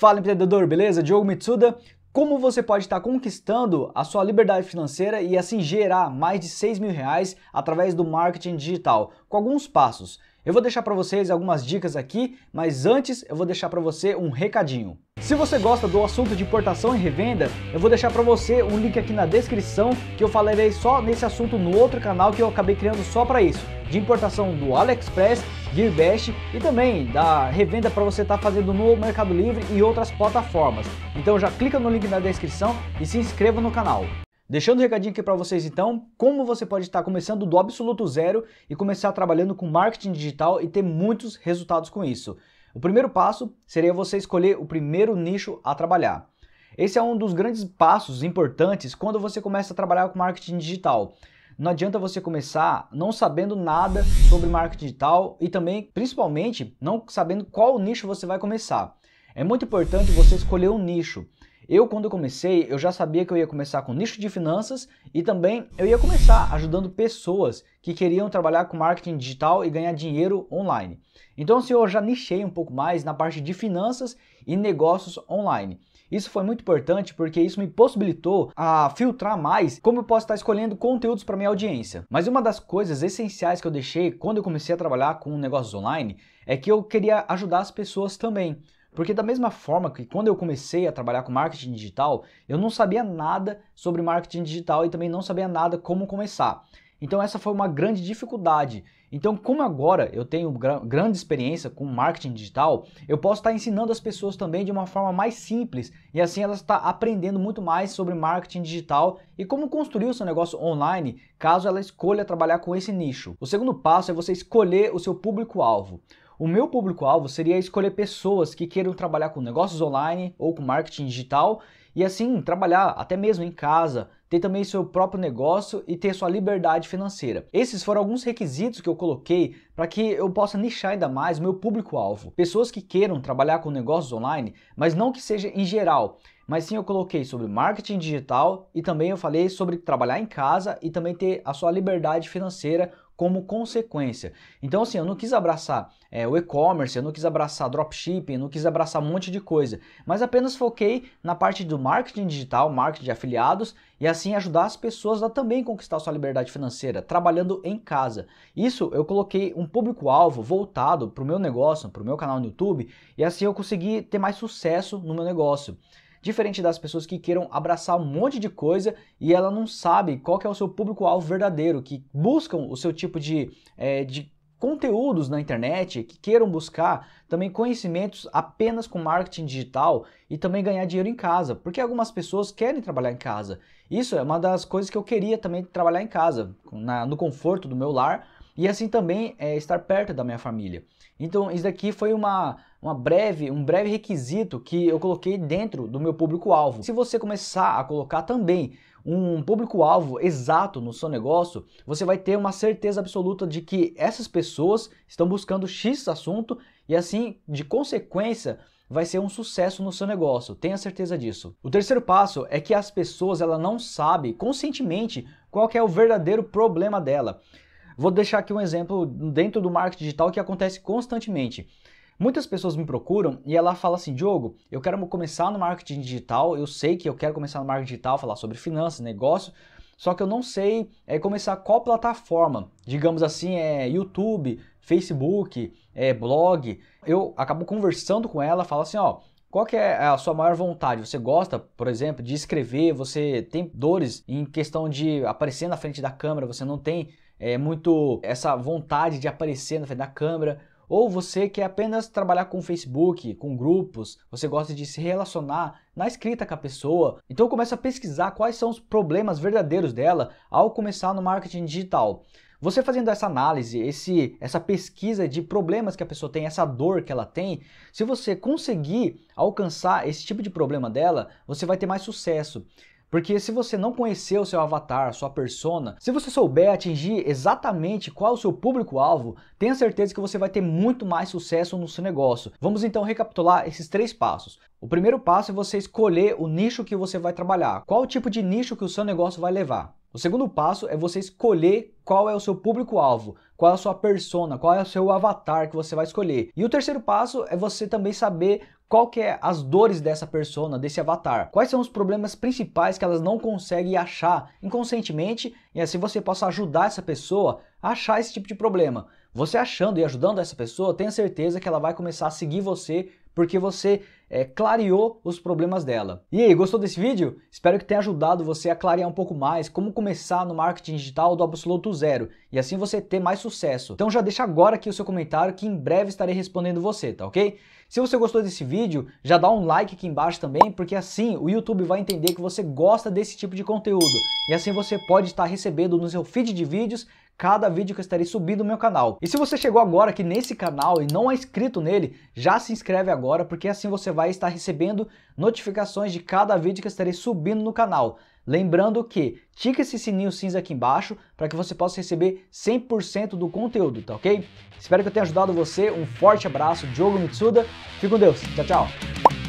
Fala empreendedor, beleza? Diogo Mitsuda. Como você pode estar conquistando a sua liberdade financeira e assim gerar mais de 6 mil reais através do marketing digital? Com alguns passos. Eu vou deixar para vocês algumas dicas aqui, mas antes eu vou deixar para você um recadinho. Se você gosta do assunto de importação e revenda, eu vou deixar para você um link aqui na descrição que eu falarei só nesse assunto no outro canal que eu acabei criando só para isso, de importação do AliExpress, Gearbest e também da revenda para você estar tá fazendo no Mercado Livre e outras plataformas. Então já clica no link na descrição e se inscreva no canal. Deixando o um recadinho aqui para vocês então, como você pode estar começando do absoluto zero e começar trabalhando com marketing digital e ter muitos resultados com isso. O primeiro passo seria você escolher o primeiro nicho a trabalhar. Esse é um dos grandes passos importantes quando você começa a trabalhar com marketing digital. Não adianta você começar não sabendo nada sobre marketing digital e também, principalmente, não sabendo qual nicho você vai começar. É muito importante você escolher um nicho. Eu, quando comecei, eu já sabia que eu ia começar com nicho de finanças e também eu ia começar ajudando pessoas que queriam trabalhar com marketing digital e ganhar dinheiro online. Então, assim, eu já nichei um pouco mais na parte de finanças e negócios online. Isso foi muito importante porque isso me possibilitou a filtrar mais como eu posso estar escolhendo conteúdos para minha audiência. Mas uma das coisas essenciais que eu deixei quando eu comecei a trabalhar com negócios online é que eu queria ajudar as pessoas também. Porque da mesma forma que quando eu comecei a trabalhar com marketing digital, eu não sabia nada sobre marketing digital e também não sabia nada como começar. Então essa foi uma grande dificuldade. Então, como agora eu tenho grande experiência com marketing digital, eu posso estar ensinando as pessoas também de uma forma mais simples e assim elas estão aprendendo muito mais sobre marketing digital e como construir o seu negócio online caso ela escolha trabalhar com esse nicho. O segundo passo é você escolher o seu público-alvo. O meu público-alvo seria escolher pessoas que queiram trabalhar com negócios online ou com marketing digital e assim trabalhar até mesmo em casa, ter também seu próprio negócio e ter sua liberdade financeira. Esses foram alguns requisitos que eu coloquei para que eu possa nichar ainda mais meu público-alvo. Pessoas que queiram trabalhar com negócios online, mas não que seja em geral, mas sim eu coloquei sobre marketing digital e também eu falei sobre trabalhar em casa e também ter a sua liberdade financeira como consequência. Então, assim, eu não quis abraçar é, o e-commerce, eu não quis abraçar dropshipping, eu não quis abraçar um monte de coisa, mas apenas foquei na parte do marketing digital, marketing de afiliados e assim ajudar as pessoas a também conquistar sua liberdade financeira, trabalhando em casa. Isso eu coloquei um público-alvo voltado para o meu negócio, para o meu canal no YouTube, e assim eu consegui ter mais sucesso no meu negócio diferente das pessoas que queiram abraçar um monte de coisa e ela não sabe qual é o seu público-alvo verdadeiro, que buscam o seu tipo de, é, de conteúdos na internet, que queiram buscar também conhecimentos apenas com marketing digital e também ganhar dinheiro em casa, porque algumas pessoas querem trabalhar em casa. Isso é uma das coisas que eu queria também trabalhar em casa, na, no conforto do meu lar, e assim também é, estar perto da minha família. Então isso daqui foi uma, uma breve, um breve requisito que eu coloquei dentro do meu público-alvo. Se você começar a colocar também um público-alvo exato no seu negócio, você vai ter uma certeza absoluta de que essas pessoas estão buscando X assunto e assim, de consequência, vai ser um sucesso no seu negócio, tenha certeza disso. O terceiro passo é que as pessoas ela não sabem conscientemente qual é o verdadeiro problema dela. Vou deixar aqui um exemplo dentro do marketing digital que acontece constantemente. Muitas pessoas me procuram e ela fala assim: Diogo, eu quero começar no marketing digital, eu sei que eu quero começar no marketing digital, falar sobre finanças, negócio, só que eu não sei é, começar qual plataforma, digamos assim, é YouTube, Facebook, é, blog. Eu acabo conversando com ela, falo assim, ó, qual que é a sua maior vontade? Você gosta, por exemplo, de escrever? Você tem dores em questão de aparecer na frente da câmera? Você não tem é, muito essa vontade de aparecer na frente da câmera, ou você quer apenas trabalhar com Facebook, com grupos, você gosta de se relacionar na escrita com a pessoa. Então começa a pesquisar quais são os problemas verdadeiros dela ao começar no marketing digital. Você fazendo essa análise, esse, essa pesquisa de problemas que a pessoa tem, essa dor que ela tem, se você conseguir alcançar esse tipo de problema dela, você vai ter mais sucesso. Porque se você não conhecer o seu avatar, sua persona, se você souber atingir exatamente qual é o seu público-alvo, tenha certeza que você vai ter muito mais sucesso no seu negócio. Vamos então recapitular esses três passos. O primeiro passo é você escolher o nicho que você vai trabalhar, qual o tipo de nicho que o seu negócio vai levar. O segundo passo é você escolher qual é o seu público-alvo, qual é a sua persona, qual é o seu avatar que você vai escolher. E o terceiro passo é você também saber qual que é as dores dessa persona, desse avatar. Quais são os problemas principais que elas não conseguem achar inconscientemente e assim você possa ajudar essa pessoa a achar esse tipo de problema. Você achando e ajudando essa pessoa, tenha certeza que ela vai começar a seguir você porque você é, clareou os problemas dela. E aí, gostou desse vídeo? Espero que tenha ajudado você a clarear um pouco mais como começar no marketing digital do absoluto zero e assim você ter mais sucesso. Então já deixa agora aqui o seu comentário que em breve estarei respondendo você, tá ok? Se você gostou desse vídeo, já dá um like aqui embaixo também, porque assim o YouTube vai entender que você gosta desse tipo de conteúdo e assim você pode estar recebendo no seu feed de vídeos cada vídeo que eu estarei subindo no meu canal. E se você chegou agora aqui nesse canal e não é inscrito nele, já se inscreve agora, porque assim você vai estar recebendo notificações de cada vídeo que eu estarei subindo no canal. Lembrando que tica esse sininho cinza aqui embaixo para que você possa receber 100% do conteúdo, tá ok? Espero que eu tenha ajudado você. Um forte abraço, Diogo Mitsuda. Fique com Deus. Tchau, tchau.